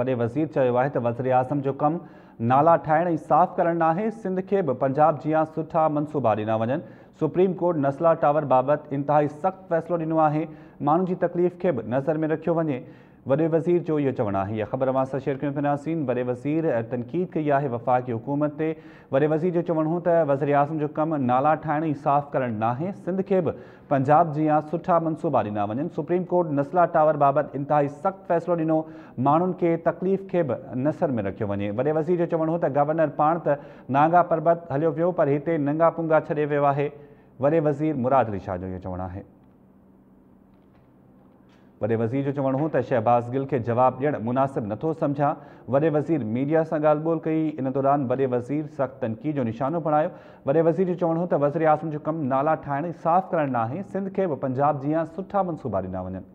वे वज़ीर चयो तो वज़ीर आज़म जो कम नाला ठाण साफ़ कर सिंध के भी पंजाब जिया सुठा मनसूबा दिना वन सुप्रीम कोर्ट नस्ला टावर बाबत इंतहा सख्त फैसलो दिनों मानू की तकलीफ़ के भी नज़र में रखो वे बर वज़ीर जो ये चवणा है यह ख़बर अवासा शेयर कयूं पिनासीन बर वज़ीर तनक़ीद कई आहे वफ़ाक़ी हुकूमत ते बर वज़ीर जो चवणो हो त वज़ीर आज़म जो कमु नाला ठाहिण ई साफ़ करणु नाहे सिंध खे बि पंजाब जीअं सुठा मनसूबा ॾिना वञनि सुप्रीम कोर्ट नसला टावर बाबति इंतिहाई सख़्तु फ़ैसिलो ॾिनो माण्हुनि खे तकलीफ़ खे बि नसर में रखियो वञे वॾे वज़ीर जो चवणो हो त गवर्नर पाण त नांगा पर्बत हलियो वियो पर हिते नंगा पुंगा छॾे वियो आहे वॾे वज़ीर मुराद शाह जो इहो चवणु आहे वॾे वज़ीर जो चवणो हो त शहबाज़ गिल खे जवाबु ॾियणु मुनासिबु नथो सम्झां वॾे वज़ीर मीडिया सां ॻाल्हि ॿोल कई इन दौरान वॾे वज़ीर सख़्तु तनक़ी जो निशानो बणायो वॾे वज़ीर जो चवणो त वज़ीर आज़म जो कमु नाला ठाहिण साफ़ु करणु नाहे सिंध खे बि पंजाब जीअं सुठा मनसूबा ॾिना वञनि